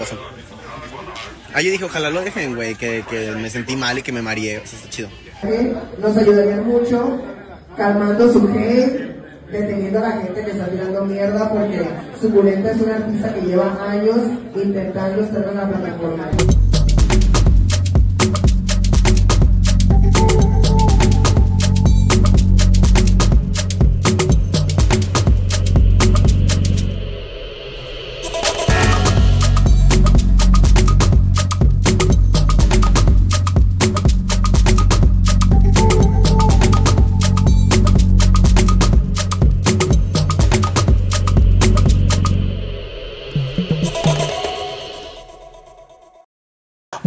pasó. yo dije, ojalá lo dejen, güey, que, que me sentí mal y que me mareé. O sea, está chido. Nos ayudarían mucho calmando su hate, deteniendo a la gente que está tirando mierda, porque Suculenta es una artista que lleva años intentando estar en la plataforma.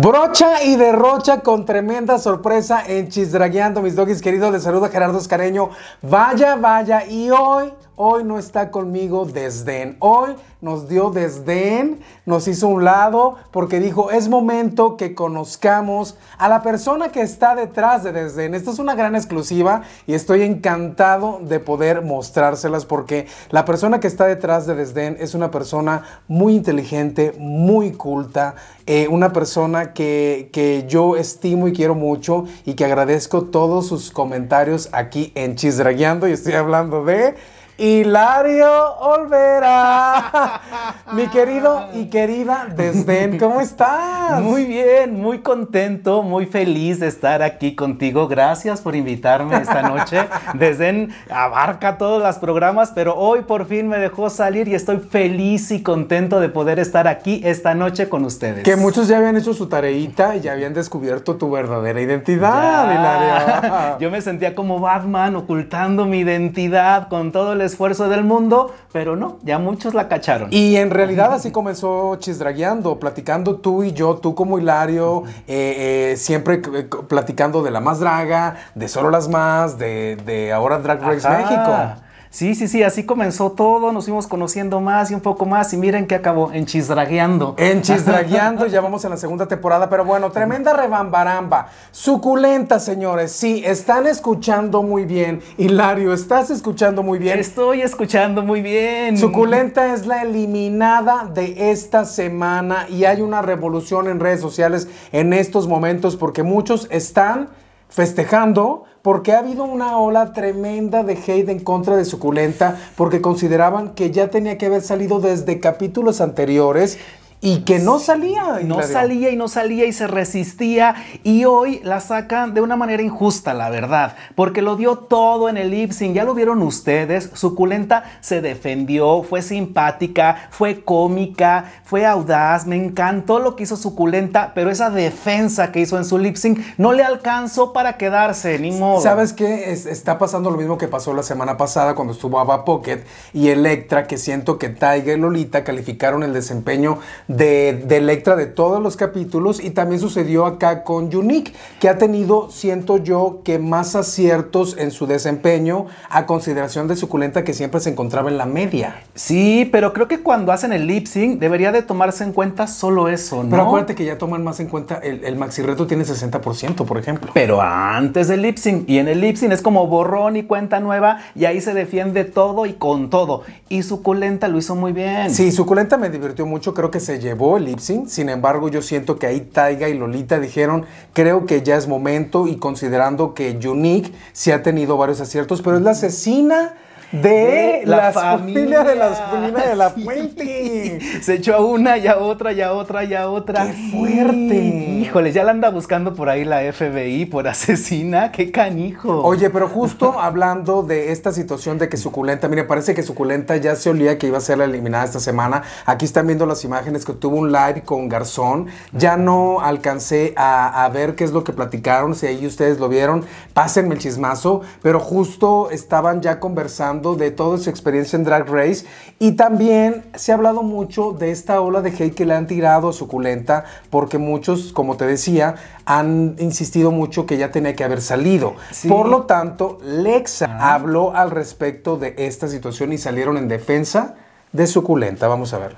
Brocha y derrocha con tremenda sorpresa en Chisdragueando, mis doggies queridos. Les saluda Gerardo Escareño. Vaya, vaya. Y hoy Hoy no está conmigo desdén. Hoy nos dio desdén, nos hizo un lado porque dijo, es momento que conozcamos a la persona que está detrás de desdén. Esta es una gran exclusiva y estoy encantado de poder mostrárselas porque la persona que está detrás de desdén es una persona muy inteligente, muy culta, eh, una persona que, que yo estimo y quiero mucho y que agradezco todos sus comentarios aquí en Chisdragueando y estoy hablando de... Hilario Olvera. Mi querido y querida Desdén, ¿cómo estás? Muy bien, muy contento, muy feliz de estar aquí contigo. Gracias por invitarme esta noche. Desdén abarca todos los programas, pero hoy por fin me dejó salir y estoy feliz y contento de poder estar aquí esta noche con ustedes. Que muchos ya habían hecho su tareita y ya habían descubierto tu verdadera identidad, Hilario. Yo me sentía como Batman ocultando mi identidad con todo el esfuerzo del mundo, pero no, ya muchos la cacharon. Y en realidad así comenzó chisdragueando, platicando tú y yo, tú como Hilario, eh, eh, siempre platicando de la más draga, de solo las más, de, ahora Drag Race México. Sí, sí, sí, así comenzó todo, nos fuimos conociendo más y un poco más y miren que acabó, en Chisdragueando. En ya vamos en la segunda temporada, pero bueno, tremenda rebambaramba, suculenta, señores, sí, están escuchando muy bien. Hilario, estás escuchando muy bien. Estoy escuchando muy bien. Suculenta es la eliminada de esta semana y hay una revolución en redes sociales en estos momentos porque muchos están festejando porque ha habido una ola tremenda de hate en contra de Suculenta, porque consideraban que ya tenía que haber salido desde capítulos anteriores y pues que no salía, no salía y no salía y se resistía y hoy la sacan de una manera injusta, la verdad, porque lo dio todo en el lipsing, ya lo vieron ustedes, suculenta se defendió, fue simpática, fue cómica, fue audaz, me encantó lo que hizo suculenta, pero esa defensa que hizo en su lipsing no le alcanzó para quedarse, ni modo. ¿Sabes qué? está pasando lo mismo que pasó la semana pasada cuando estuvo Ava Pocket y Electra, que siento que Tiger y Lolita calificaron el desempeño de, de, Electra de todos los capítulos y también sucedió acá con Unique, que ha tenido, siento yo, que más aciertos en su desempeño a consideración de Suculenta que siempre se encontraba en la media. Sí, pero creo que cuando hacen el lip sync debería de tomarse en cuenta solo eso, ¿no? Pero acuérdate que ya toman más en cuenta, el, el maxi reto tiene 60%, por ejemplo. Pero antes del lip y en el lip es como borrón y cuenta nueva y ahí se defiende todo y con todo. Y Suculenta lo hizo muy bien. Sí, Suculenta me divirtió mucho, creo que se llevó el Ipsing. Sin embargo, yo siento que ahí Taiga y Lolita dijeron, creo que ya es momento y considerando que Unique sí ha tenido varios aciertos, pero es la asesina de, la familia de las familia de la Fuente. Se echó a una y a otra y a otra y a otra. ¡Qué fuerte! Híjole, ya la anda buscando por ahí la FBI por asesina. ¡Qué canijo! Oye, pero justo hablando de esta situación de que Suculenta, mire, parece que Suculenta ya se olía que iba a ser la eliminada esta semana. Aquí están viendo las imágenes que tuvo un live con Garzón. Ya no alcancé a, a ver qué es lo que platicaron. Si ahí ustedes lo vieron, pásenme el chismazo. Pero justo estaban ya conversando de toda su experiencia en Drag Race y también se ha hablado mucho de esta ola de hate que le han tirado a Suculenta porque muchos, como te decía, han insistido mucho que ya tenía que haber salido. Por lo tanto, Lexa habló al respecto de esta situación y salieron en defensa de Suculenta. Vamos a ver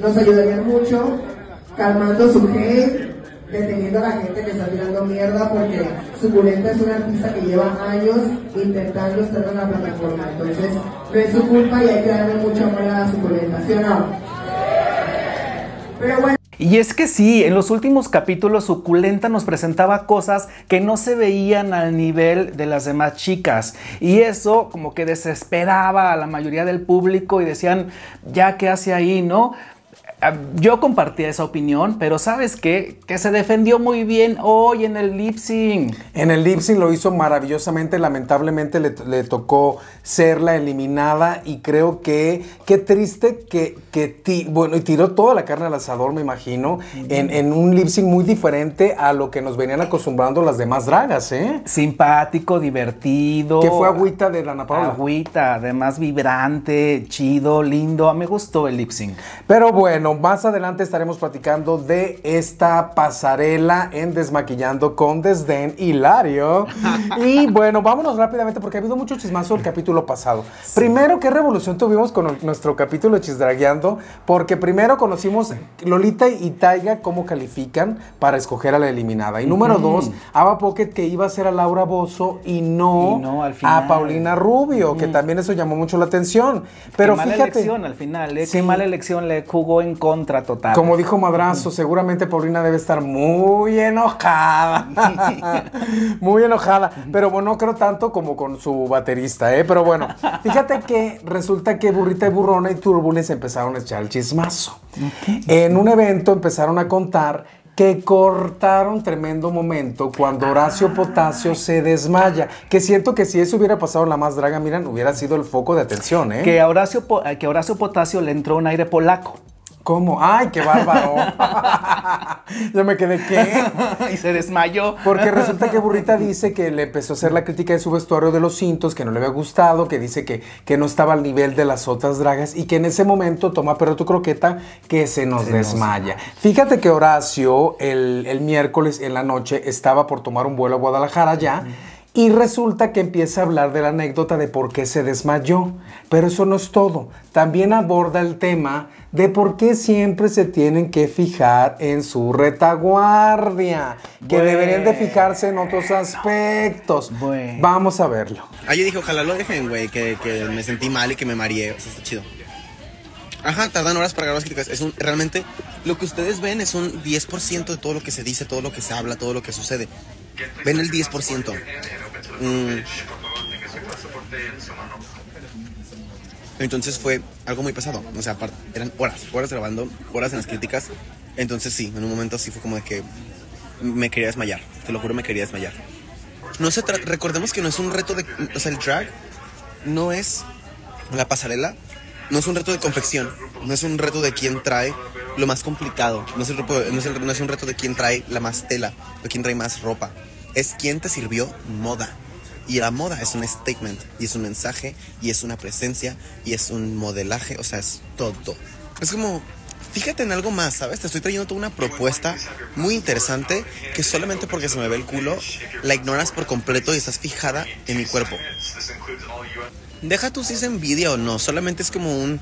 Nos ayudaría mucho calmando su hate deteniendo a la gente que está tirando mierda porque Suculenta es una artista que lleva años intentando estar en la plataforma. Entonces, no es su culpa y hay que darle mucha amor a Suculenta, ¿sí o no? Pero bueno. Y es que sí, en los últimos capítulos Suculenta nos presentaba cosas que no se veían al nivel de las demás chicas. Y eso como que desesperaba a la mayoría del público y decían, ya qué hace ahí, ¿no? Ah, yo compartía esa opinión, pero ¿sabes qué? Que se defendió muy bien hoy en el lip En el lip sync lo hizo maravillosamente, lamentablemente le, tocó ser la eliminada y creo que qué triste que, bueno, y tiró toda la carne al asador, me imagino, en, un lip muy diferente a lo que nos venían acostumbrando las demás dragas, ¿eh? Simpático, divertido. Que fue agüita de la Paula. Agüita, además vibrante, chido, lindo. Ah, me gustó el lip sync. Pero bueno más adelante estaremos platicando de esta pasarela en Desmaquillando con Desdén Hilario. Y bueno, vámonos rápidamente porque ha habido mucho chismazo el capítulo pasado. Primero, ¿qué revolución tuvimos con nuestro capítulo Chisdragueando? Porque primero conocimos Lolita y Taiga cómo califican para escoger a la eliminada. Y número dos, Ava Pocket que iba a ser a Laura Bozo y no, a Paulina Rubio, que también eso llamó mucho la atención. Pero mala elección al final, ¿eh? Qué mala elección le jugó en contra total. Como dijo Madrazo, seguramente Paulina debe estar muy enojada. muy enojada. Pero bueno, no creo tanto como con su baterista, ¿eh? Pero bueno, fíjate que resulta que Burrita y Burrona y Turbunes empezaron a echar el chismazo. En un evento empezaron a contar que cortaron tremendo momento cuando Horacio ah. Potasio se desmaya. Que siento que si eso hubiera pasado en la más draga, miran, hubiera sido el foco de atención, ¿eh? Que a que Horacio Potasio le entró un aire polaco. ¿Cómo? ¡Ay, qué bárbaro! Yo me quedé, ¿qué? y se desmayó. Porque resulta que Burrita dice que le empezó a hacer la crítica de su vestuario de los cintos, que no le había gustado, que dice que, que no estaba al nivel de las otras dragas y que en ese momento toma perro tu croqueta que se nos desmaya. Fíjate que Horacio el, miércoles en la noche estaba por tomar un vuelo a Guadalajara ya. Y resulta que empieza a hablar de la anécdota de por qué se desmayó. Pero eso no es todo. También aborda el tema de por qué siempre se tienen que fijar en su retaguardia. Que deberían de fijarse en otros aspectos. Vamos a verlo. Ahí yo dije, ojalá lo dejen, güey, que, me sentí mal y que me mareé. O está chido. Ajá, tardan horas para grabar las críticas. Es realmente, lo que ustedes ven es un 10% de todo lo que se dice, todo lo que se habla, todo lo que sucede ven el 10%. Mm. Entonces fue algo muy pesado. O sea, eran horas, horas grabando, horas en las críticas. Entonces sí, en un momento sí fue como de que me quería desmayar. Te lo juro, me quería desmayar. No se recordemos que no es un reto de... O sea, el drag no es la pasarela, no es un reto de confección, no es un reto de quién trae lo más complicado, no es, no es, no es un reto de quién trae la más tela, de quién trae más ropa es quien te sirvió moda. Y la moda es un statement, y es un mensaje, y es una presencia, y es un modelaje, o sea, es todo. Es como, fíjate en algo más, ¿sabes? Te estoy trayendo toda una propuesta muy interesante que solamente porque se me ve el culo, la ignoras por completo y estás fijada en mi cuerpo. Deja tú si es envidia o no, solamente es como un...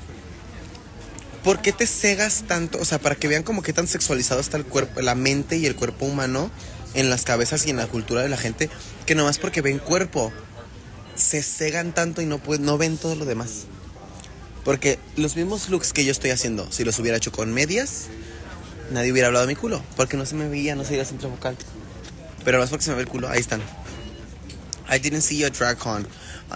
¿Por qué te cegas tanto? O sea, para que vean como qué tan sexualizado está el cuerpo, la mente y el cuerpo humano en las cabezas y en la cultura de la gente que nomás porque ven cuerpo se cegan tanto y no, pues, no ven todo lo demás. Porque los mismos looks que yo estoy haciendo, si los hubiera hecho con medias, nadie hubiera hablado de mi culo. Porque no se me veía, no se veía el centro vocal. Pero más porque se me ve el culo, ahí están. I didn't see your drag con.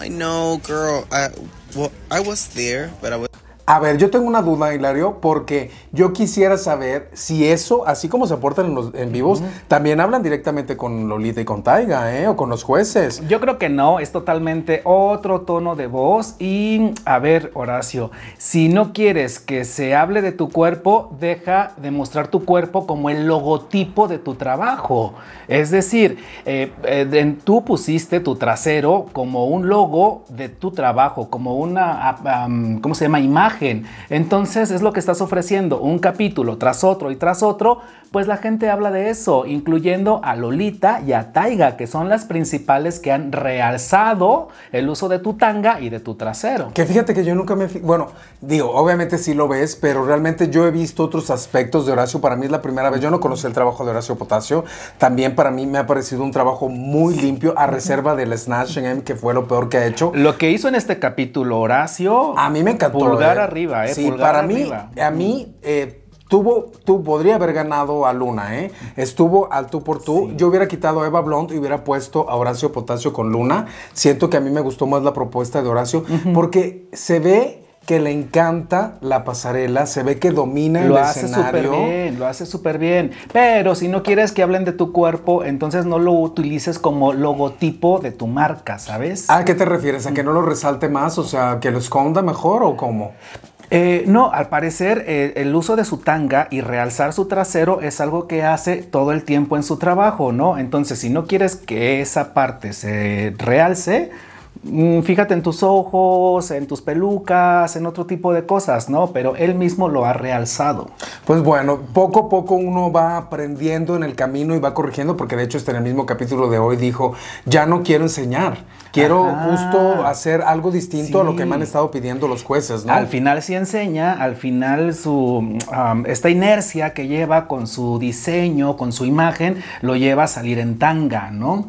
I know, girl. I, well, I was there, but I was. A ver, yo tengo una duda, Hilario, porque yo quisiera saber si eso, así como se aportan en los en vivos, también hablan directamente con Lolita y con Taiga, ¿eh? O con los jueces. Yo creo que no, es totalmente otro tono de voz. Y a ver, Horacio, si no quieres que se hable de tu cuerpo, deja de mostrar tu cuerpo como el logotipo de tu trabajo. Es decir, eh, eh, tú pusiste tu trasero como un logo de tu trabajo, como una, ah, ¿cómo se llama? Imagen entonces es lo que estás ofreciendo, un capítulo tras otro y tras otro, pues la gente habla de eso, incluyendo a Lolita y a Taiga, que son las principales que han realzado el uso de tu tanga y de tu trasero. Que fíjate que yo nunca me... Bueno, digo, obviamente sí lo ves, pero realmente yo he visto otros aspectos de Horacio. Para mí es la primera vez, yo no conocí el trabajo de Horacio Potasio. También para mí me ha parecido un trabajo muy limpio a reserva del Snatch M, que fue lo peor que ha hecho. Lo que hizo en este capítulo Horacio... A mí me encantó. Pulgar ¿eh? arriba, ¿eh? Sí, para mí, a mí... Tuvo, tú podría haber ganado a Luna, ¿eh? Estuvo al tú por tú. Yo hubiera quitado a Eva Blond y hubiera puesto a Horacio Potasio con Luna. Siento que a mí me gustó más la propuesta de Horacio porque se ve que le encanta la pasarela, se ve que domina lo hace súper bien, lo hace súper bien. Pero si no quieres que hablen de tu cuerpo, entonces no lo utilices como logotipo de tu marca, ¿sabes? ¿A qué te refieres? ¿A que no lo resalte más? O sea, que lo esconda mejor o cómo? Eh, no, al parecer eh, el uso de su tanga y realzar su trasero es algo que hace todo el tiempo en su trabajo, ¿no? Entonces, si no quieres que esa parte se realce, Mm, fíjate en tus ojos, en tus pelucas, en otro tipo de cosas, ¿no? Pero él mismo lo ha realzado. Pues bueno, poco a poco uno va aprendiendo en el camino y va corrigiendo, porque de hecho este en el mismo capítulo de hoy dijo, ya no quiero enseñar, quiero justo hacer algo distinto a lo que me han estado pidiendo los jueces, ¿no? Al final sí enseña, al final su, esta inercia que lleva con su diseño, con su imagen, lo lleva a salir en tanga, ¿no?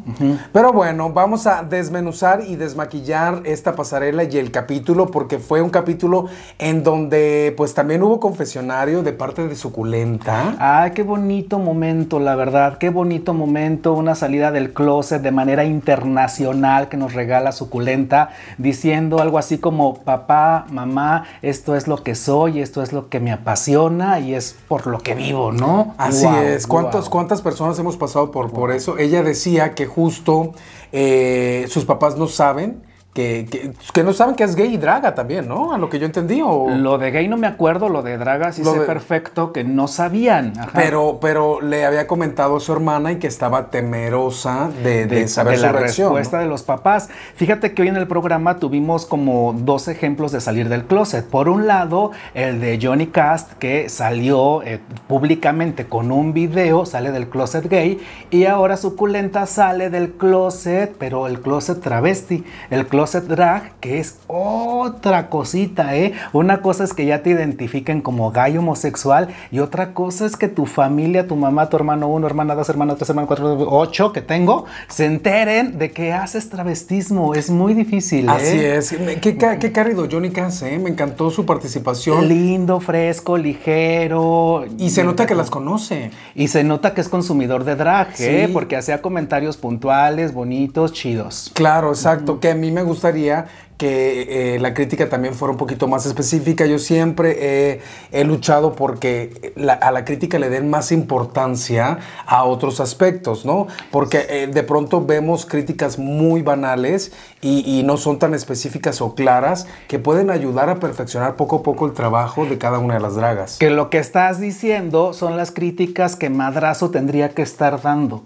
Pero bueno, vamos a desmenuzar y desmaquillar maquillar esta pasarela y el capítulo, porque fue un capítulo en donde pues también hubo confesionario de parte de Suculenta. Ah, qué bonito momento, la verdad, qué bonito momento, una salida del closet de manera internacional que nos regala Suculenta, diciendo algo así como, papá, mamá, esto es lo que soy, esto es lo que me apasiona y es por lo que vivo, ¿no? Así es, ¿cuántas personas hemos pasado por, por eso? Ella decía que justo eh, sus papás no saben que, que, no saben que es gay y draga también, ¿no? A lo que yo entendí. Lo de gay no me acuerdo, lo de draga sí sé perfecto que no sabían. Pero, pero le había comentado a su hermana y que estaba temerosa de, saber la respuesta de los papás. Fíjate que hoy en el programa tuvimos como dos ejemplos de salir del closet. Por un lado, el de Johnny Cast que salió eh, públicamente con un video, sale del closet gay y ahora suculenta sale del closet, pero el closet travesti, el closet drag, que es otra cosita, ¿eh? Una cosa es que ya te identifiquen como gay homosexual y otra cosa es que tu familia, tu mamá, tu hermano, uno, hermana, dos, hermanos, tres, hermano cuatro, ocho que tengo, se enteren de que haces travestismo. Es muy difícil. ¿eh? Así es. Qué, qué, Johnny Cass, ¿eh? Me encantó su participación. Lindo, fresco, ligero. Y se nota que las conoce. Y se nota que es consumidor de drag, ¿eh? Porque hacía comentarios puntuales, bonitos, chidos. Claro, exacto. Que a mí me gustó gustaría que eh, la crítica también fuera un poquito más específica. Yo siempre he, luchado porque a la crítica le den más importancia a otros aspectos, ¿no? Porque eh, de pronto vemos críticas muy banales y, y, no son tan específicas o claras que pueden ayudar a perfeccionar poco a poco el trabajo de cada una de las dragas. Que lo que estás diciendo son las críticas que Madrazo tendría que estar dando.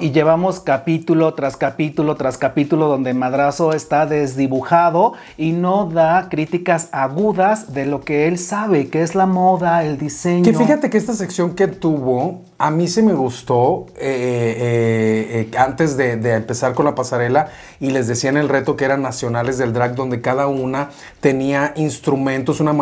Y llevamos capítulo tras capítulo tras capítulo donde Madrazo está desdibujado y no da críticas agudas de lo que él sabe, que es la moda, el diseño. Que fíjate que esta sección que tuvo, a mí se me gustó eh, eh, eh, antes de, empezar con la pasarela y les decían el reto que eran nacionales del drag, donde cada una tenía instrumentos, una,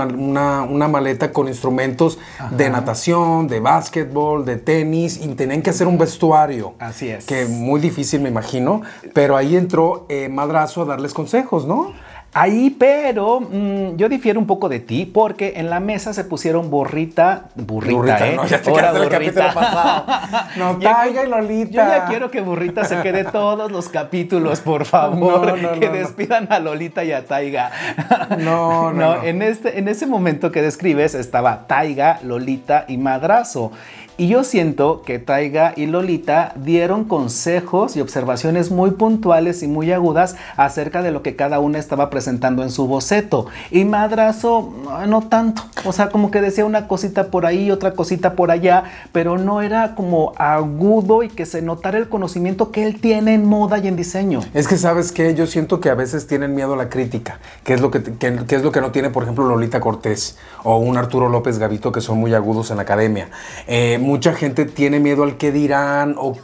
maleta con instrumentos de natación, de básquetbol, de tenis y tenían que hacer un vestuario. Así es. Que muy difícil, me imagino. Pero ahí entró eh, Madrazo a darles consejos, ¿no? Ahí, pero mm, yo difiero un poco de ti porque en la mesa se pusieron borrita, burrita, burrita ¿eh? No, ya te Ahora burrita. pasado. No, Taiga y Lolita. Yo ya quiero que burrita se quede todos los capítulos, por favor, que despidan a Lolita y a Taiga. No, no. en este, en ese momento que describes estaba Taiga, Lolita y Madrazo. Y yo siento que Taiga y Lolita dieron consejos y observaciones muy puntuales y muy agudas acerca de lo que cada una estaba presentando en su boceto. Y Madrazo, ah, no tanto. O sea, como que decía una cosita por ahí, otra cosita por allá, pero no era como agudo y que se notara el conocimiento que él tiene en moda y en diseño. Es que sabes que yo siento que a veces tienen miedo a la crítica, que es lo que, es lo que no tiene, por ejemplo, Lolita Cortés o un Arturo López Gavito, que son muy agudos en la academia. Eh, mucha gente tiene miedo al que dirán. O,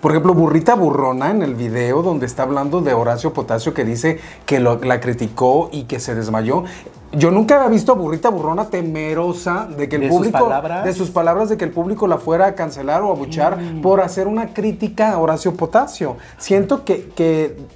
por ejemplo, Burrita Burrona en el video donde está hablando de Horacio Potasio que dice que la criticó y que se desmayó. Yo nunca había visto a Burrita Burrona temerosa de que el público. palabras? De sus palabras, de que el público la fuera a cancelar o a buchar mm. por hacer una crítica a Horacio Potasio. Siento que,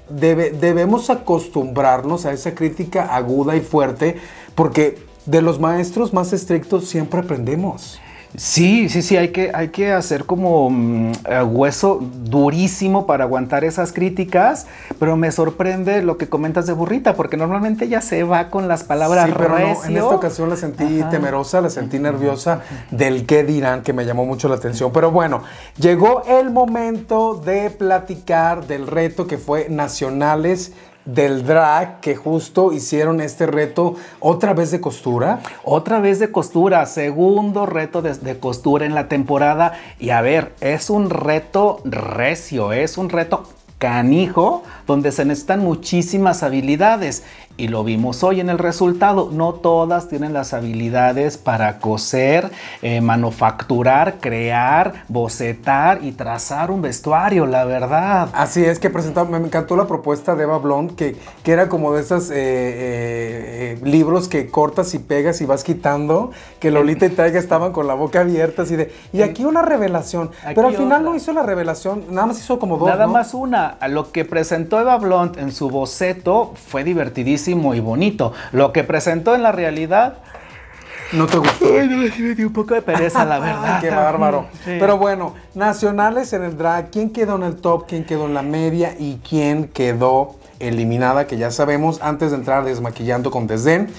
debemos acostumbrarnos a esa crítica aguda y fuerte, porque de los maestros más estrictos siempre aprendemos. Sí, sí, sí, hay que, hay que hacer como mm, eh, hueso durísimo para aguantar esas críticas, pero me sorprende lo que comentas de burrita, porque normalmente ya se va con las palabras sí, pero en esta ocasión la sentí temerosa, la sentí nerviosa del qué dirán, que me llamó mucho la atención. Pero bueno, llegó el momento de platicar del reto que fue Nacionales del drag que justo hicieron este reto otra vez de costura. Otra vez de costura, segundo reto de, costura en la temporada. Y a ver, es un reto recio, es un reto canijo, donde se necesitan muchísimas habilidades. Y lo vimos hoy en el resultado, no todas tienen las habilidades para coser, eh, manufacturar, crear, bocetar y trazar un vestuario, la verdad. Así es que presentaba, me encantó la propuesta de Eva Blond, que, que era como de esos eh, eh, libros que cortas y pegas y vas quitando, que Lolita y Taiga estaban con la boca abierta así de, y aquí una revelación, pero al final no hizo la revelación, nada más hizo como dos. Nada más una, a, lo que presentó Eva Blunt en su boceto fue divertidísimo y bonito. Lo que presentó en la realidad. No te gustó. Ay, no, me dio un poco de pereza, la verdad. qué bárbaro. Pero bueno, nacionales en el drag, ¿quién quedó en el top? ¿Quién quedó en la media? ¿Y quién quedó eliminada? Que ya sabemos antes de entrar desmaquillando con desdén.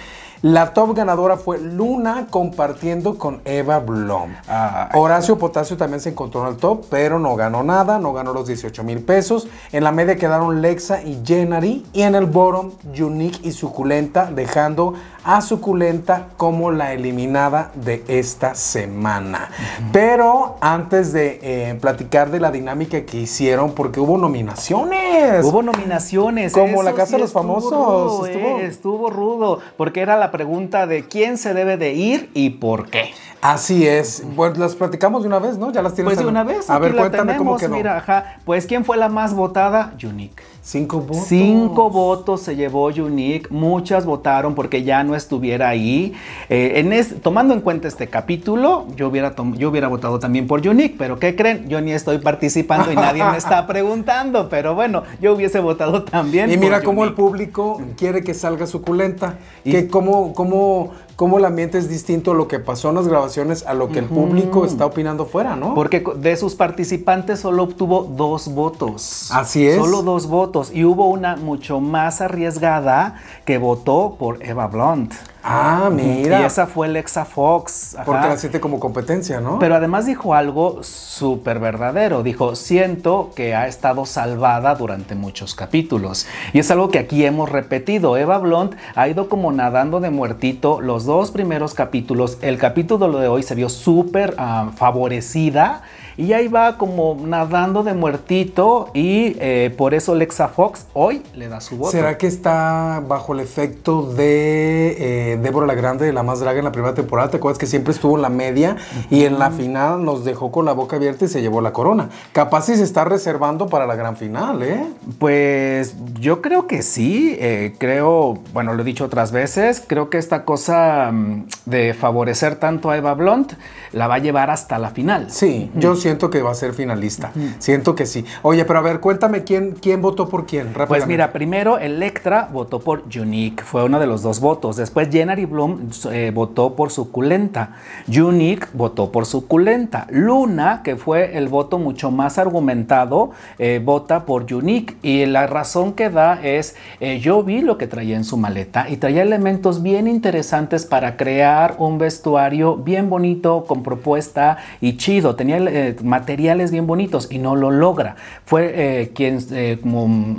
La top ganadora fue Luna compartiendo con Eva Blom. Ah, Horacio Potasio también se encontró en el top, pero no ganó nada, no ganó los 18 mil pesos. En la media quedaron Lexa y Jenary y en el bottom Unique y Suculenta dejando a suculenta como la eliminada de esta semana. Pero antes de eh, platicar de la dinámica que hicieron, porque hubo nominaciones. Hubo nominaciones. Como la Casa de los Famosos. Eh, estuvo... rudo, porque era la pregunta de quién se debe de ir y por qué. Así es. Pues las platicamos de una vez, ¿no? Ya las tienes. Pues de una vez. A ver, cuéntame cómo Mira, ajá. Pues quién fue la más votada, Unique. Cinco votos. Cinco votos se llevó Unique. Muchas votaron porque ya no estuviera ahí. Eh, tomando en cuenta este capítulo, yo hubiera, yo hubiera votado también por Unique, pero ¿qué creen? Yo ni estoy participando y nadie me está preguntando, pero bueno, yo hubiese votado también. Y mira cómo el público quiere que salga suculenta, que cómo, cómo cómo el ambiente es distinto a lo que pasó en las grabaciones a lo que el público está opinando fuera, ¿no? Porque de sus participantes solo obtuvo dos votos. Así es. Solo dos votos. Y hubo una mucho más arriesgada que votó por Eva Blunt. Ah, mira. Y esa fue Alexa Fox. Porque la siente como competencia, ¿no? Pero además dijo algo súper verdadero. Dijo, siento que ha estado salvada durante muchos capítulos. Y es algo que aquí hemos repetido. Eva Blunt ha ido como nadando de muertito los dos primeros capítulos. El capítulo de hoy se vio súper ah, favorecida y ahí va como nadando de muertito y eh, por eso Lexa Fox hoy le da su voz. ¿Será que está bajo el efecto de eh, Débora la Grande de La Más Draga en la primera temporada? ¿Te acuerdas que siempre estuvo en la media y en la final nos dejó con la boca abierta y se llevó la corona? Capaz si se está reservando para la gran final, ¿eh? Pues yo creo que sí. Eh, creo, bueno, lo he dicho otras veces, creo que esta cosa mm, de favorecer tanto a Eva Blunt la va a llevar hasta la final. Sí, yo sí siento que va a ser finalista. Siento que sí. Oye, pero a ver, cuéntame quién, quién votó por quién. Pues mira, primero Electra votó por Unique, fue uno de los dos votos. Después Jenner y Bloom eh, votó por Suculenta. Unique votó por Suculenta. Luna, que fue el voto mucho más argumentado, eh, vota por Unique. Y la razón que da es, eh, yo vi lo que traía en su maleta y traía elementos bien interesantes para crear un vestuario bien bonito, con propuesta y chido. Tenía, materiales bien bonitos y no lo logra. Fue eh, quien eh,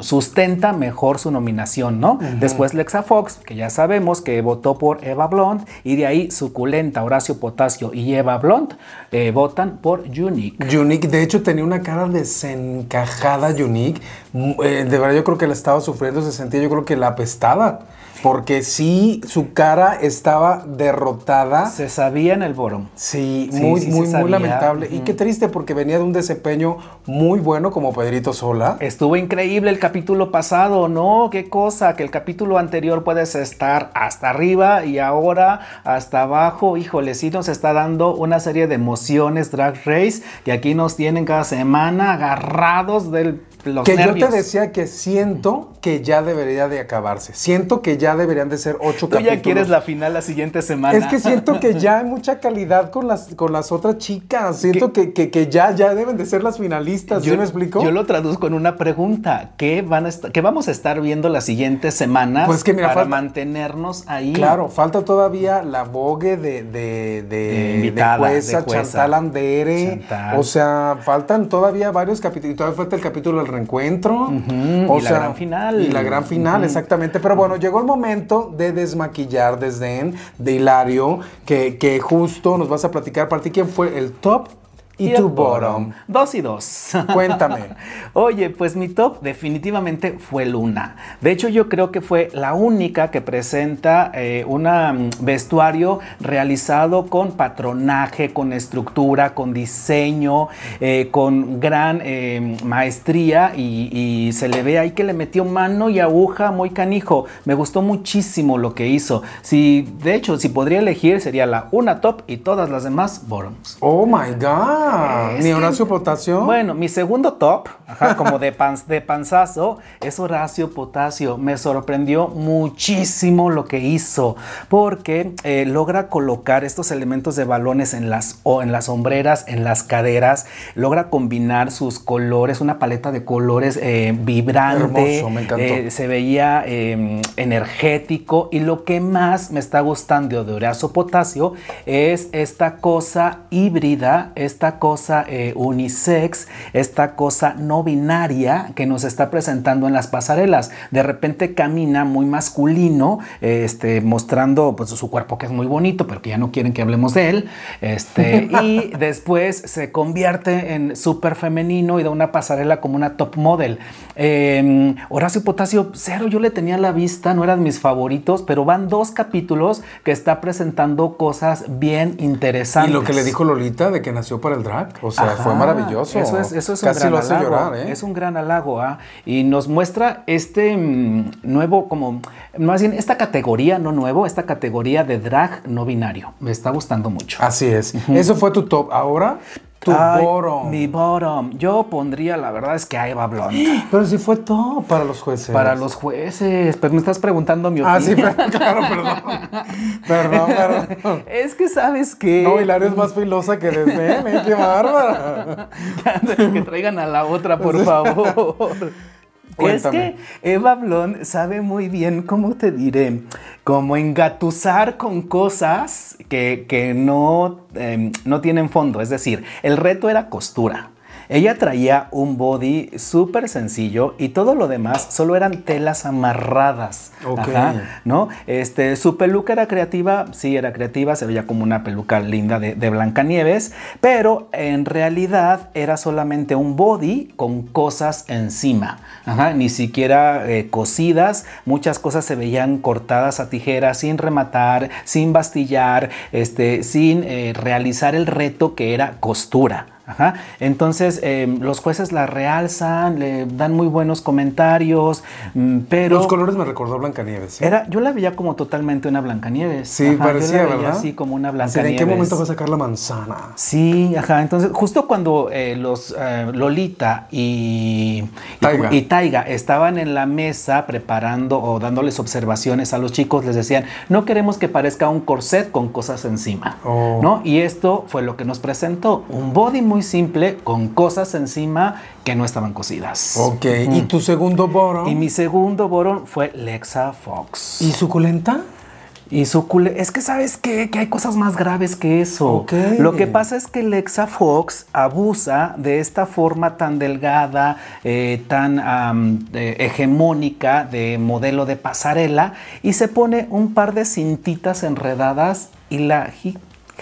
sustenta mejor su nominación, ¿no? Después Lexa Fox, que ya sabemos que votó por Eva Blond y de ahí suculenta Horacio Potasio y Eva Blond eh, votan por Unique. Unique, de hecho tenía una cara desencajada Unique. Mm, de verdad yo creo que la estaba sufriendo, se sentía yo creo que la apestaba. Porque sí, su cara estaba derrotada. Se sabía en el forum. Sí, muy, muy, lamentable. Y qué triste porque venía de un desempeño muy bueno como Pedrito Sola. Estuvo increíble el capítulo pasado, ¿no? Qué cosa, que el capítulo anterior puedes estar hasta arriba y ahora hasta abajo. Híjole, sí nos está dando una serie de emociones Drag Race que aquí nos tienen cada semana agarrados del que yo te decía que siento que ya debería de acabarse. Siento que ya deberían de ser ocho Tú capítulos. ya quieres la final la siguiente semana. Es que siento que ya hay mucha calidad con las, con las otras chicas. Siento que, ya, ya deben de ser las finalistas. Yo, ¿Sí me explico? Yo lo traduzco en una pregunta. ¿Qué, van a qué vamos a estar viendo la siguiente semana pues que para mantenernos ahí? Claro, falta todavía la bogue de, de, de, Chantal Andere. O sea, faltan todavía varios capítulos. todavía falta el capítulo reencuentro. o sea, la gran final. Y la gran final, exactamente. Pero bueno, llegó el momento de desmaquillar desde en, de Hilario, que, que justo nos vas a platicar para ti quién fue el top y, tu bottom. Dos y dos. Cuéntame. Oye, pues mi top definitivamente fue Luna. De hecho, yo creo que fue la única que presenta eh, un mm, vestuario realizado con patronaje, con estructura, con diseño, eh, con gran eh, maestría y, se le ve ahí que le metió mano y aguja muy canijo. Me gustó muchísimo lo que hizo. Si, de hecho, si podría elegir, sería la una top y todas las demás bottoms. Oh my God. Mi ah, Horacio Potasio. Bueno, mi segundo top, como de, de panzazo, es Horacio Potasio. Me sorprendió muchísimo lo que hizo, porque eh, logra colocar estos elementos de balones en las, o en las en las caderas, logra combinar sus colores, una paleta de colores eh, vibrante. Hermoso, me encantó. Eh, se veía em, energético y lo que más me está gustando de Horacio Potasio es esta cosa híbrida, esta cosa eh, unisex, esta cosa no binaria que nos está presentando en las pasarelas. De repente camina muy masculino, eh, este, mostrando pues, su cuerpo que es muy bonito, pero que ya no quieren que hablemos de él. Este, y después se convierte en súper femenino y da una pasarela como una top model. Em, Horacio Potasio, cero, yo le tenía la vista, no eran mis favoritos, pero van dos capítulos que está presentando cosas bien interesantes. Y lo que le dijo Lolita de que nació para el o sea, fue maravilloso. Eso es, Casi un gran lo hace llorar, ¿eh? Es un gran halago. Ah. Y nos muestra este mm, nuevo, como, más bien, esta categoría, no nuevo, esta categoría de drag no binario. Me está gustando mucho. Así es. Eso fue tu top. Ahora. Tu bottom. Mi bottom. Yo pondría, la verdad es que a Eva Blonde. Pero si fue todo para los jueces. Para los jueces. Pero pues me estás preguntando mi opinión. Ah, sí, pero, claro, perdón. perdón, perdón. Es que sabes que. No, Hilario es más filosa que Desmen, ¿eh? Qué bárbara. que traigan a la otra, por favor. Es que Eva Blon sabe muy bien, ¿cómo te diré? Como engatusar con cosas que, no, em, no tienen fondo. Es decir, el reto era costura. Ella traía un body súper sencillo y todo lo demás solo eran telas amarradas. ¿no? Este, su peluca era creativa, sí era creativa, se veía como una peluca linda de, Blancanieves, pero en realidad era solamente un body con cosas encima. Ajá, ni siquiera eh, cosidas, muchas cosas se veían cortadas a tijera sin rematar, sin bastillar, este, sin eh, realizar el reto que era costura. Ajá. Entonces, eh, los jueces la realzan, le dan muy buenos comentarios, mm, pero. Los colores me recordó Blancanieves. ¿eh? Era, yo la veía como totalmente una Blancanieves. Sí, parecía, ¿verdad? Así como una Blancanieves. ¿En qué momento va a sacar la manzana? Sí, ajá. Entonces, justo cuando eh, los Lolita y, Taiga. estaban en la mesa preparando o dándoles observaciones a los chicos, les decían: no queremos que parezca un corset con cosas encima. Oh. ¿no? Y esto fue lo que nos presentó: un body muy simple con cosas encima que no estaban cocidas. Ok, ¿y tu segundo borón? Y mi segundo borón fue Lexa Fox. ¿Y suculenta? Y suculenta. Es que sabes que hay cosas más graves que eso. Lo que pasa es que Lexa Fox abusa de esta forma tan delgada, eh, tan hegemónica de modelo de pasarela y se pone un par de cintitas enredadas y la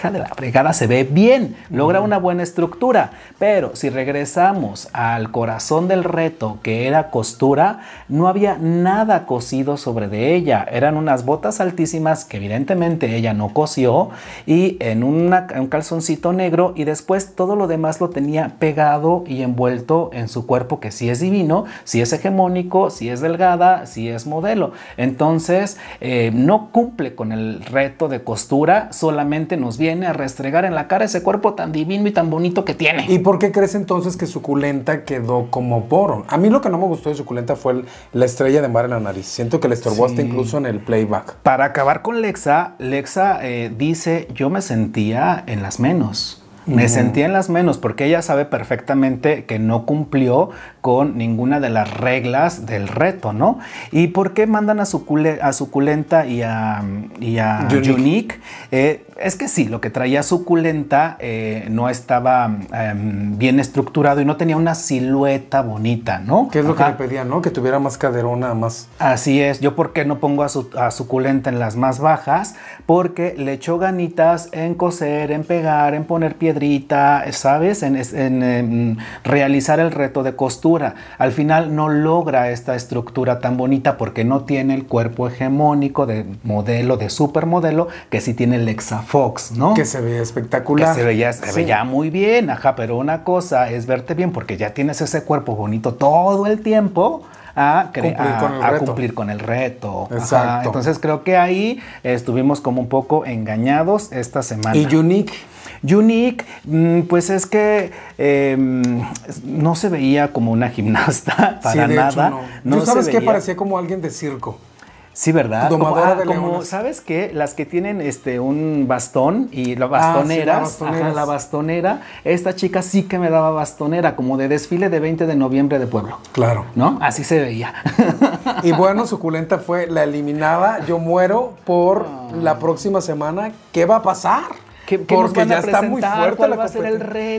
de la fregada se ve bien, logra una buena estructura. Pero si regresamos al corazón del reto, que era costura, no había nada cosido sobre de ella. Eran unas botas altísimas que evidentemente ella no cosió y en un calzoncito negro y después todo lo demás lo tenía pegado y envuelto en su cuerpo, que si sí es divino, si sí es hegemónico, si sí es delgada, si es modelo. Entonces, eh, no cumple con el reto de costura, solamente nos viene viene a restregar en la cara ese cuerpo tan divino y tan bonito que tiene. ¿Y por qué crees entonces que suculenta quedó como poro? A mí lo que no me gustó de suculenta fue la estrella de mar en la nariz. Siento que le estorbó hasta incluso en el playback. Para acabar con Lexa, Lexa eh, dice, yo me sentía en las menos. Me sentía en las menos porque ella sabe perfectamente que no cumplió con ninguna de las reglas del reto, ¿no? ¿Y por qué mandan a, a Suculenta y a, y eh, es que sí, lo que traía suculenta eh, no estaba em, bien estructurado y no tenía una silueta bonita, ¿no? Que es lo que le pedían, no? Que tuviera más caderona, más. Así es. Yo, ¿por qué no pongo a, suculenta en las más bajas? Porque le echó ganitas en coser, en pegar, en poner piedrita, ¿sabes? En, em, realizar el reto de costura. Al final no logra esta estructura tan bonita porque no tiene el cuerpo hegemónico de modelo, de supermodelo, que sí tiene el hexafón Fox, ¿no? Que se veía espectacular. Que se veía, muy bien, ajá, pero una cosa es verte bien porque ya tienes ese cuerpo bonito todo el tiempo. A, cumplir, con el reto. Exacto. Entonces creo que ahí estuvimos como un poco engañados esta semana. Y Unique. Unique, mm, pues es que em, no se veía como una gimnasta para nada. Hecho, no. no ¿Tú sabes que parecía como alguien de circo. Sí, ¿verdad? Como, ah, ¿sabes que Las que tienen este un bastón y la ah, bastonera, la, bastonera, esta chica sí que me daba bastonera, como de desfile de 20 de noviembre de pueblo. Claro. ¿No? Así se veía. Y bueno, suculenta fue la eliminada, yo muero por ah. la próxima semana, ¿qué va a pasar? Porque ya está muy fuerte la va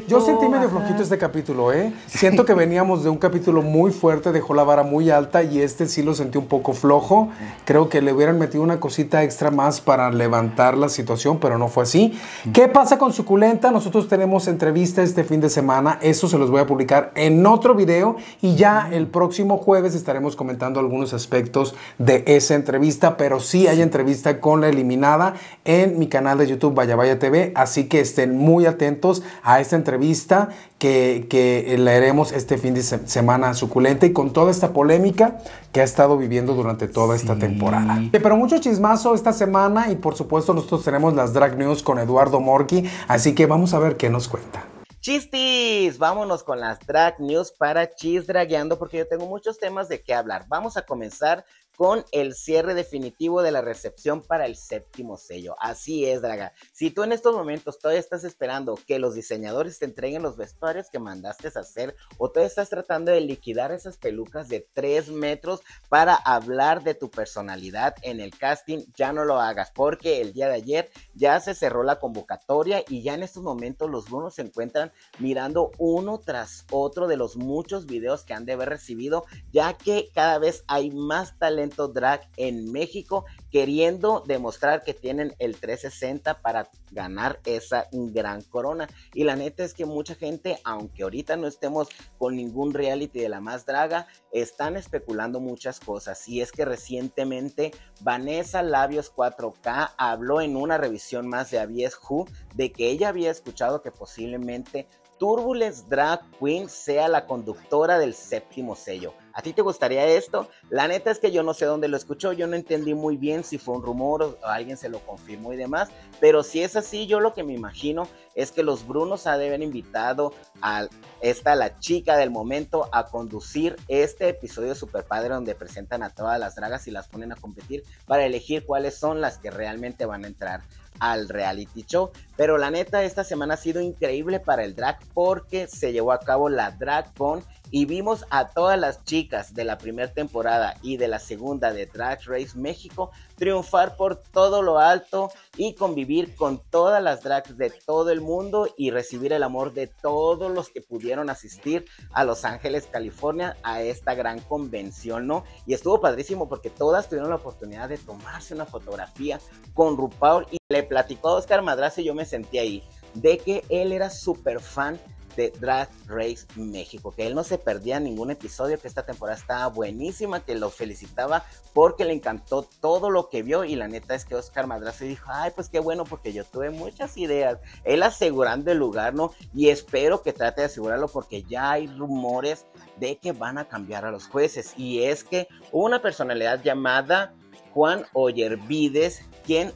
Yo sentí medio flojito este capítulo, ¿eh? Siento que veníamos de un capítulo muy fuerte, dejó la vara muy alta y este sí lo sentí un poco flojo. Creo que le hubieran metido una cosita extra más para levantar la situación, pero no fue así. Mm. ¿Qué pasa con Suculenta? Nosotros tenemos entrevista este fin de semana. Eso se los voy a publicar en otro video y ya mm. el próximo jueves estaremos comentando algunos aspectos de esa entrevista, pero sí hay entrevista con la eliminada en mi canal de YouTube Vaya Vaya TV así que estén muy atentos a esta entrevista que, leeremos este fin de semana suculenta y con toda esta polémica que ha estado viviendo durante toda esta temporada. Pero mucho chismazo esta semana y por supuesto nosotros tenemos las Drag News con Eduardo Morqui, así que vamos a ver qué nos cuenta. Chistis, vámonos con las drag news para Dragueando porque yo tengo muchos temas de qué hablar. Vamos a comenzar con el cierre definitivo de la recepción para el séptimo sello. Así es, Draga. Si tú en estos momentos todavía estás esperando que los diseñadores te entreguen los vestuarios que mandaste hacer o todavía estás tratando de liquidar esas pelucas de tres metros para hablar de tu personalidad en el casting, ya no lo hagas porque el día de ayer ya se cerró la convocatoria y ya en estos momentos los bonos se encuentran mirando uno tras otro de los muchos videos que han de haber recibido, ya que cada vez hay más talento drag en México, queriendo demostrar que tienen el 360 para ganar esa gran corona. Y la neta es que mucha gente, aunque ahorita no estemos con ningún reality de la más draga, están especulando muchas cosas. Y es que recientemente Vanessa Labios 4K habló en una revisión más de Avies Who de que ella había escuchado que posiblemente Turbulence Drag Queen sea la conductora del séptimo sello. ¿A ti te gustaría esto? La neta es que yo no sé dónde lo escuchó, yo no entendí muy bien si fue un rumor o alguien se lo confirmó y demás, pero si es así, yo lo que me imagino es que los Brunos han de haber invitado a esta, la chica del momento, a conducir este episodio de Super Padre donde presentan a todas las dragas y las ponen a competir para elegir cuáles son las que realmente van a entrar al reality show. Pero la neta, esta semana ha sido increíble para el drag porque se llevó a cabo la drag con y vimos a todas las chicas de la primera temporada y de la segunda de Drag Race México triunfar por todo lo alto y convivir con todas las drags de todo el mundo y recibir el amor de todos los que pudieron asistir a Los Ángeles, California a esta gran convención, ¿no? Y estuvo padrísimo porque todas tuvieron la oportunidad de tomarse una fotografía con RuPaul y le platicó a Oscar Madrazo y yo me sentí ahí de que él era súper fan de Drag Race México, que él no se perdía ningún episodio, que esta temporada estaba buenísima, que lo felicitaba porque le encantó todo lo que vio y la neta es que Oscar Madrazo dijo, ay, pues qué bueno, porque yo tuve muchas ideas, él asegurando el lugar, ¿no? Y espero que trate de asegurarlo porque ya hay rumores de que van a cambiar a los jueces y es que una personalidad llamada... Juan Ollervides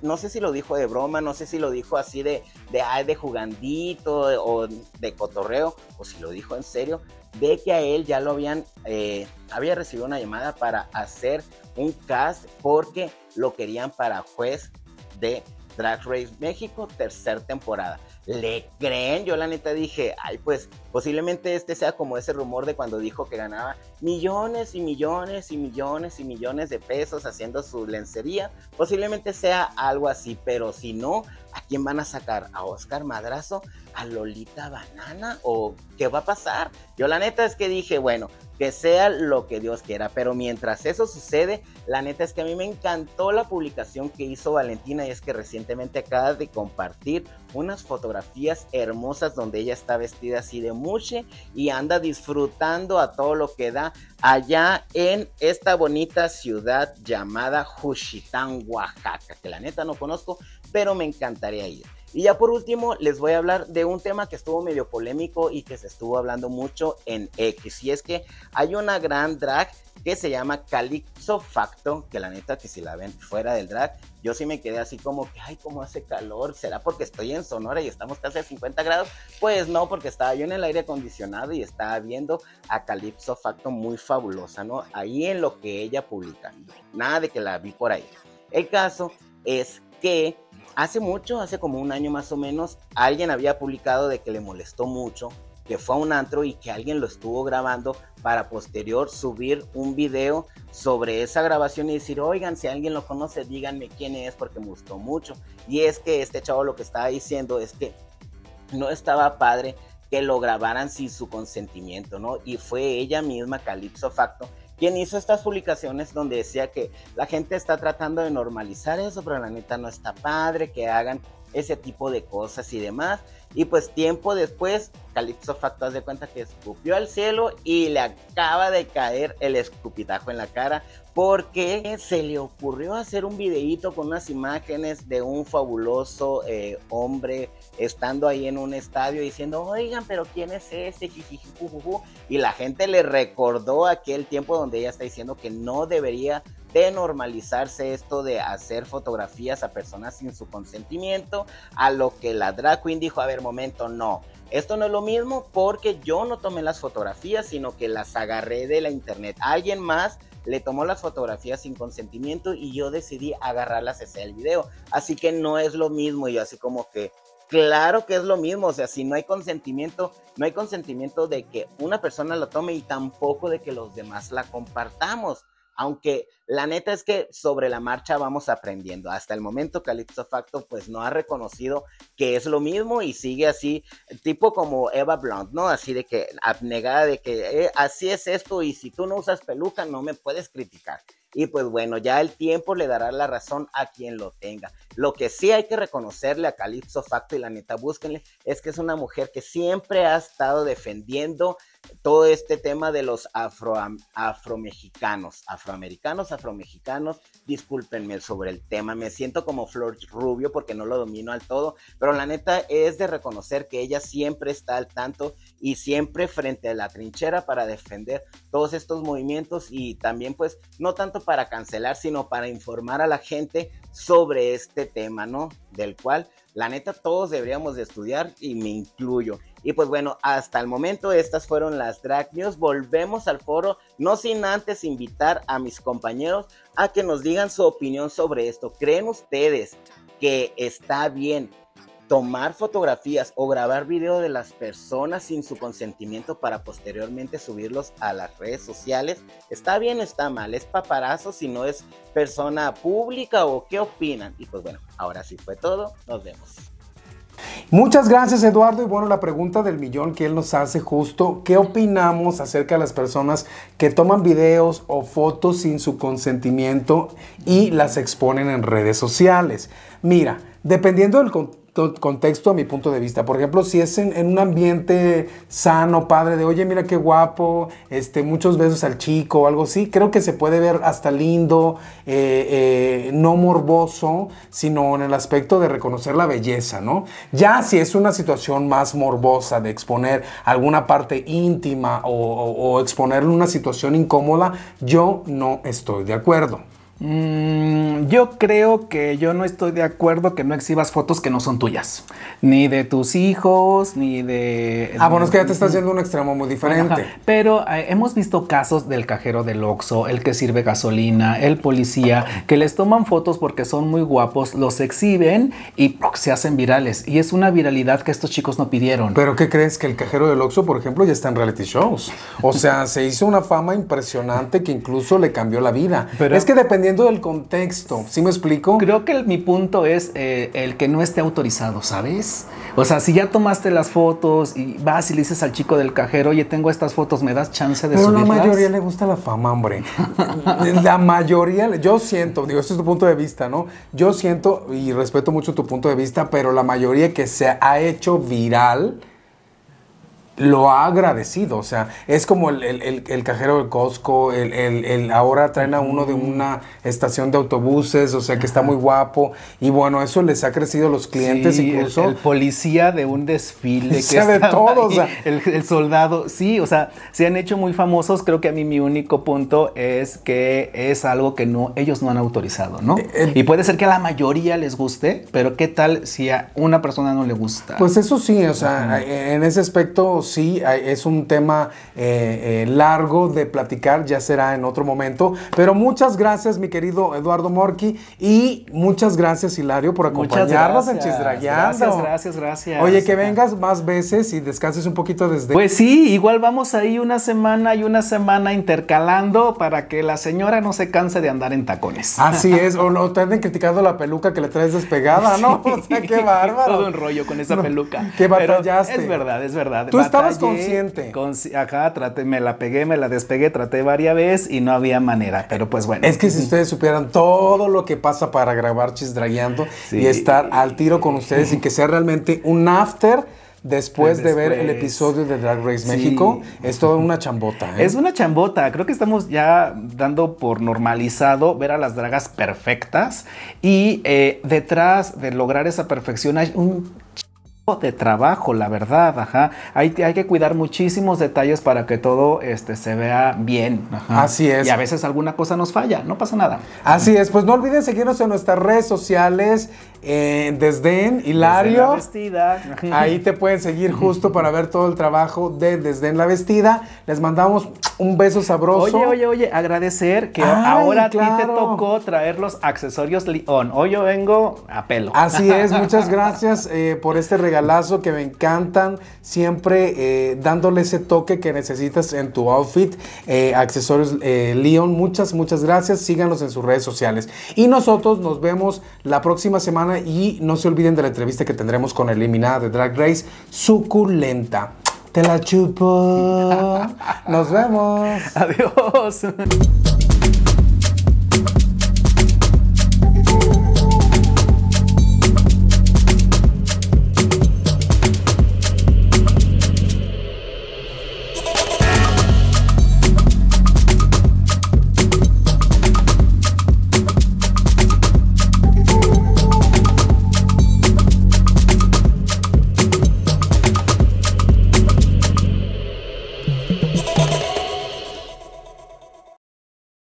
no sé si lo dijo de broma, no sé si lo dijo así de, de, de jugandito o de cotorreo, o si lo dijo en serio, de que a él ya lo habían, eh, había recibido una llamada para hacer un cast porque lo querían para juez de Drag Race México, tercera temporada. ¿Le creen? Yo la neta dije, ay, pues posiblemente este sea como ese rumor de cuando dijo que ganaba millones y millones y millones y millones de pesos haciendo su lencería. Posiblemente sea algo así, pero si no, ¿a quién van a sacar? ¿A Oscar Madrazo? a Lolita Banana o qué va a pasar. Yo la neta es que dije, bueno, que sea lo que Dios quiera, pero mientras eso sucede, la neta es que a mí me encantó la publicación que hizo Valentina y es que recientemente acaba de compartir unas fotografías hermosas donde ella está vestida así de muche y anda disfrutando a todo lo que da allá en esta bonita ciudad llamada Juchitán, Oaxaca, que la neta no conozco, pero me encantaría ir. Y ya por último, les voy a hablar de un tema que estuvo medio polémico y que se estuvo hablando mucho en X. Y es que hay una gran drag que se llama Calypso Facto, que la neta que si la ven fuera del drag, yo sí me quedé así como que, ay, cómo hace calor, ¿será porque estoy en Sonora y estamos casi a 50 grados? Pues no, porque estaba yo en el aire acondicionado y estaba viendo a Calypso Facto muy fabulosa, ¿no? Ahí en lo que ella publica, nada de que la vi por ahí. El caso es que hace mucho, hace como un año más o menos, alguien había publicado de que le molestó mucho que fue a un antro y que alguien lo estuvo grabando para posterior subir un video sobre esa grabación y decir, oigan, si alguien lo conoce, díganme quién es porque me gustó mucho. Y es que este chavo lo que estaba diciendo es que no estaba padre que lo grabaran sin su consentimiento, ¿no? Y fue ella misma, Calypso Facto, quien hizo estas publicaciones donde decía que la gente está tratando de normalizar eso, pero la neta no está padre que hagan ese tipo de cosas y demás. Y pues tiempo después, Calypso Facto de cuenta que escupió al cielo y le acaba de caer el escupitajo en la cara porque se le ocurrió hacer un videíto con unas imágenes de un fabuloso eh, hombre estando ahí en un estadio diciendo, oigan, pero ¿quién es ese? Y la gente le recordó aquel tiempo donde ella está diciendo que no debería de normalizarse esto de hacer fotografías a personas sin su consentimiento, a lo que la drag queen dijo, a ver, momento, no. Esto no es lo mismo porque yo no tomé las fotografías, sino que las agarré de la internet. Alguien más le tomó las fotografías sin consentimiento y yo decidí agarrarlas ese el video. Así que no es lo mismo, yo así como que, claro que es lo mismo, o sea, si no hay consentimiento, no hay consentimiento de que una persona lo tome y tampoco de que los demás la compartamos aunque la neta es que sobre la marcha vamos aprendiendo. Hasta el momento Calypso Facto pues no ha reconocido que es lo mismo y sigue así, tipo como Eva Blunt, ¿no? Así de que abnegada de que eh, así es esto y si tú no usas peluca no me puedes criticar. Y pues bueno, ya el tiempo le dará la razón a quien lo tenga. Lo que sí hay que reconocerle a Calypso Facto y la neta búsquenle es que es una mujer que siempre ha estado defendiendo todo este tema de los afro, afromexicanos, afroamericanos, afromexicanos, discúlpenme sobre el tema, me siento como Flor Rubio porque no lo domino al todo, pero la neta es de reconocer que ella siempre está al tanto y siempre frente a la trinchera para defender todos estos movimientos y también pues no tanto para cancelar, sino para informar a la gente sobre este tema, ¿no? Del cual la neta, todos deberíamos de estudiar y me incluyo. Y pues bueno, hasta el momento estas fueron las Drag News. Volvemos al foro, no sin antes invitar a mis compañeros a que nos digan su opinión sobre esto. ¿Creen ustedes que está bien tomar fotografías o grabar video de las personas sin su consentimiento para posteriormente subirlos a las redes sociales, está bien o está mal, es paparazo si no es persona pública o qué opinan. Y pues bueno, ahora sí fue todo, nos vemos. Muchas gracias Eduardo y bueno, la pregunta del millón que él nos hace justo, ¿qué opinamos acerca de las personas que toman videos o fotos sin su consentimiento y las exponen en redes sociales? Mira, dependiendo del contexto, contexto a mi punto de vista. Por ejemplo, si es en, un ambiente sano, padre, de oye, mira qué guapo, este, muchos besos al chico o algo así, creo que se puede ver hasta lindo, eh, eh, no morboso, sino en el aspecto de reconocer la belleza, ¿no? Ya si es una situación más morbosa de exponer alguna parte íntima o, o exponerle una situación incómoda, yo no estoy de acuerdo. Mm, yo creo que yo no estoy de acuerdo que no exhibas fotos que no son tuyas, ni de tus hijos, ni de... Eh, ah, bueno, es que ya te estás haciendo un extremo muy diferente. Pero eh, hemos visto casos del cajero del Oxxo, el que sirve gasolina, el policía, que les toman fotos porque son muy guapos, los exhiben y se hacen virales. Y es una viralidad que estos chicos no pidieron. Pero ¿qué crees? Que el cajero del Oxxo, por ejemplo, ya está en reality shows. O sea, se hizo una fama impresionante que incluso le cambió la vida. es que dependiendo dependiendo del contexto. ¿Sí me explico? Creo que mi punto es eh, el que no esté autorizado, ¿sabes? O sea, si ya tomaste las fotos y vas y le dices al chico del cajero, oye, tengo estas fotos, ¿me das chance de Pero A la mayoría le gusta la fama, hombre. la mayoría, yo siento, digo, este es tu punto de vista, ¿no? Yo siento y respeto mucho tu punto de vista, pero la mayoría que se ha hecho viral lo ha agradecido, o sea, es como el, cajero del Costco, el, ahora traen a uno de una estación de autobuses, o sea, que está muy guapo, y bueno, eso les ha crecido a los clientes incluso. El, policía de un desfile. sea, de todo, el, soldado, sí, o sea, se han hecho muy famosos, creo que a mí mi único punto es que es algo que no, ellos no han autorizado, ¿no? Eh, y puede ser que a la mayoría les guste, pero ¿qué tal si a una persona no le gusta? Pues eso sí, o sea, en ese aspecto sí es un tema eh, eh, largo de platicar, ya será en otro momento. Pero muchas gracias, mi querido Eduardo Morqui, y muchas gracias, Hilario, por acompañarnos en Chisdrayando. Gracias, gracias, gracias. Oye, que vengas más veces y descanses un poquito desde. Pues sí, igual vamos ahí una semana y una semana intercalando para que la señora no se canse de andar en tacones. Así es, o, no te han criticando la peluca que le traes despegada, ¿no? O sea, qué bárbaro. Todo un rollo con esa peluca. Qué batallaste. es verdad, es verdad estabas consciente. Ajá, acá traté, me la pegué, me la despegué, traté varias veces y no había manera, pero pues bueno. Es que si ustedes supieran todo lo que pasa para grabar Chisdragueando y estar al tiro con ustedes y que sea realmente un after. Después, de ver el episodio de Drag Race México, es toda una chambota. ¿eh? Es una chambota. Creo que estamos ya dando por normalizado ver a las dragas perfectas y eh, detrás de lograr esa perfección hay un de trabajo, la verdad, ajá. Hay, hay, que cuidar muchísimos detalles para que todo este, se vea bien. Así es. Y a veces alguna cosa nos falla, no pasa nada. Así es, pues no olviden seguirnos en nuestras redes sociales, eh, Desdén, Hilario. Ahí te pueden seguir justo para ver todo el trabajo de Desdén la vestida. Les mandamos un beso sabroso. Oye, oye, oye, agradecer que ahora a ti te tocó traer los accesorios León. Hoy yo vengo a pelo. Así es, muchas gracias eh, por este regalo regalazo que me encantan, siempre eh, dándole ese toque que necesitas en tu outfit. Eh, accesorios eh, Leon, muchas, muchas gracias. Síganos en sus redes sociales. Y nosotros nos vemos la próxima semana y no se olviden de la entrevista que tendremos con eliminada de Drag Race, suculenta. Te la chupo. Nos vemos. Adiós.